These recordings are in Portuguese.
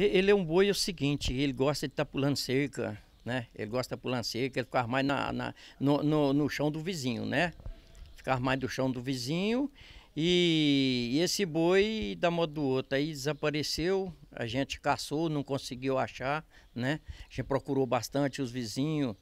Ele é um boi é o seguinte, ele gosta de estar tá pulando cerca, né? Ele gosta de tá pulando cerca, ele fica mais na, na no, no, no, chão do vizinho, né? Ficar mais do chão do vizinho. E, e, esse boi, da moda do outro, aí desapareceu, a gente caçou, não conseguiu achar, né? A gente procurou bastante os vizinhos,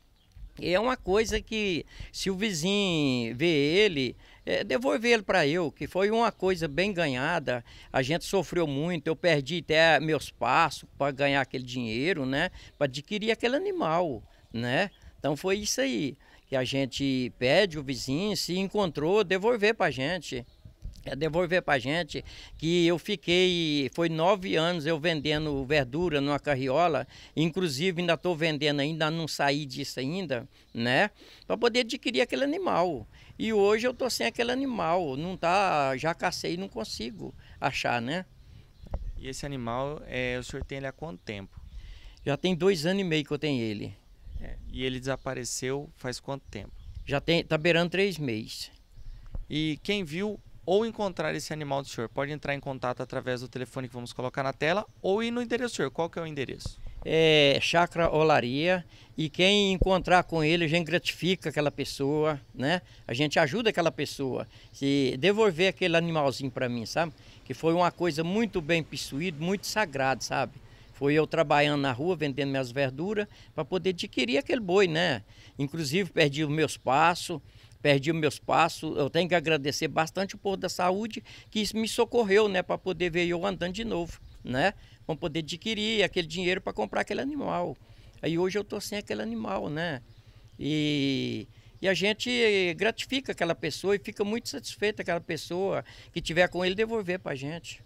é uma coisa que, se o vizinho vê ele, é, devolver ele para eu, que foi uma coisa bem ganhada. A gente sofreu muito, eu perdi até meus passos para ganhar aquele dinheiro, né? Para adquirir aquele animal, né? Então foi isso aí que a gente pede o vizinho, se encontrou, devolver para a gente. É devolver para gente que eu fiquei, foi nove anos eu vendendo verdura numa carriola, inclusive ainda estou vendendo ainda, não saí disso ainda, né? Para poder adquirir aquele animal. E hoje eu estou sem aquele animal, não tá, já cacei, não consigo achar, né? E esse animal, é, o senhor tem ele há quanto tempo? Já tem dois anos e meio que eu tenho ele. É, e ele desapareceu faz quanto tempo? Já tem, tá beirando três meses. E quem viu ou encontrar esse animal do senhor? Pode entrar em contato através do telefone que vamos colocar na tela ou ir no endereço do senhor. Qual que é o endereço? É Chacra Olaria e quem encontrar com ele, a gente gratifica aquela pessoa, né? A gente ajuda aquela pessoa. Se devolver aquele animalzinho para mim, sabe? Que foi uma coisa muito bem possuída, muito sagrada, sabe? Foi eu trabalhando na rua, vendendo minhas verduras, para poder adquirir aquele boi, né? Inclusive, perdi os meus passos, perdi os meus passos. Eu tenho que agradecer bastante o povo da saúde que me socorreu, né, para poder ver eu andando de novo, né, para poder adquirir aquele dinheiro para comprar aquele animal. Aí hoje eu estou sem aquele animal, né? E, e a gente gratifica aquela pessoa e fica muito satisfeita aquela pessoa que tiver com ele devolver para a gente.